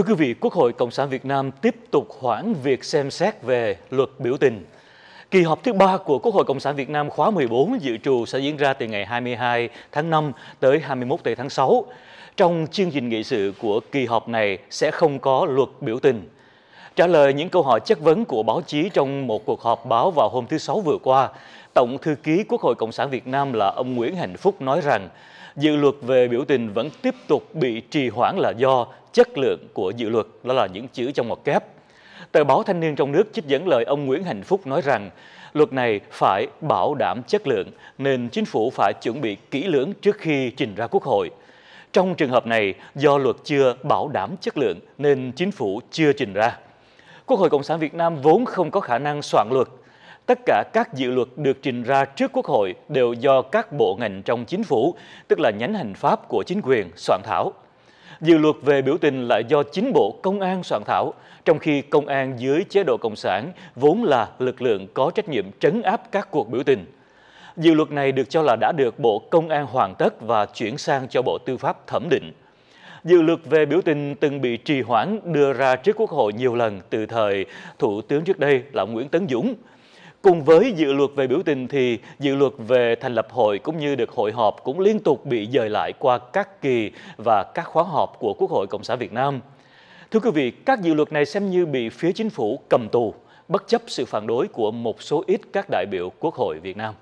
Thưa quý vị, Quốc hội Cộng sản Việt Nam tiếp tục hoãn việc xem xét về luật biểu tình. Kỳ họp thứ ba của Quốc hội Cộng sản Việt Nam khóa 14 dự trù sẽ diễn ra từ ngày 22 tháng 5 tới 21 tháng 6. Trong chương trình nghị sự của kỳ họp này sẽ không có luật biểu tình. Trả lời những câu hỏi chất vấn của báo chí trong một cuộc họp báo vào hôm thứ Sáu vừa qua, Tổng thư ký Quốc hội Cộng sản Việt Nam là ông Nguyễn Hạnh Phúc nói rằng dự luật về biểu tình vẫn tiếp tục bị trì hoãn là do chất lượng của dự luật, đó là những chữ trong ngoặc kép. Tờ báo Thanh niên trong nước trích dẫn lời ông Nguyễn Hạnh Phúc nói rằng luật này phải bảo đảm chất lượng nên chính phủ phải chuẩn bị kỹ lưỡng trước khi trình ra Quốc hội. Trong trường hợp này, do luật chưa bảo đảm chất lượng nên chính phủ chưa trình ra. Quốc hội Cộng sản Việt Nam vốn không có khả năng soạn luật. Tất cả các dự luật được trình ra trước Quốc hội đều do các bộ ngành trong chính phủ, tức là nhánh hành pháp của chính quyền, soạn thảo. Dự luật về biểu tình là do chính Bộ Công an soạn thảo, trong khi công an dưới chế độ Cộng sản vốn là lực lượng có trách nhiệm trấn áp các cuộc biểu tình. Dự luật này được cho là đã được Bộ Công an hoàn tất và chuyển sang cho Bộ Tư pháp thẩm định. Dự luật về biểu tình từng bị trì hoãn đưa ra trước Quốc hội nhiều lần từ thời Thủ tướng trước đây là Nguyễn Tấn Dũng. Cùng với dự luật về biểu tình thì dự luật về thành lập hội cũng như được hội họp cũng liên tục bị dời lại qua các kỳ và các khóa họp của Quốc hội Cộng sản Việt Nam. Thưa quý vị, các dự luật này xem như bị phía chính phủ cầm tù, bất chấp sự phản đối của một số ít các đại biểu Quốc hội Việt Nam.